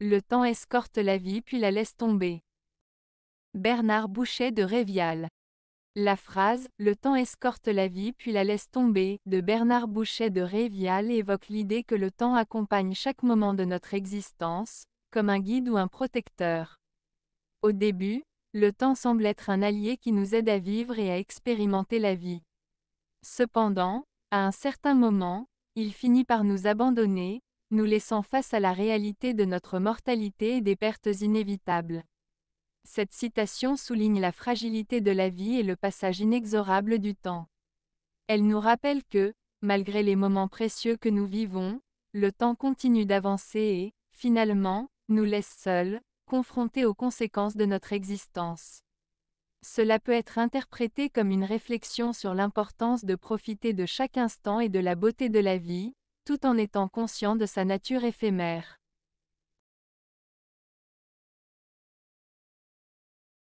Le temps escorte la vie puis la laisse tomber. Bernard Boucher de Révial. La phrase « Le temps escorte la vie puis la laisse tomber » de Bernard Boucher de Révial évoque l'idée que le temps accompagne chaque moment de notre existence, comme un guide ou un protecteur. Au début, le temps semble être un allié qui nous aide à vivre et à expérimenter la vie. Cependant, à un certain moment, il finit par nous abandonner, nous laissant face à la réalité de notre mortalité et des pertes inévitables. Cette citation souligne la fragilité de la vie et le passage inexorable du temps. Elle nous rappelle que, malgré les moments précieux que nous vivons, le temps continue d'avancer et, finalement, nous laisse seuls, confrontés aux conséquences de notre existence. Cela peut être interprété comme une réflexion sur l'importance de profiter de chaque instant et de la beauté de la vie, tout en étant conscient de sa nature éphémère.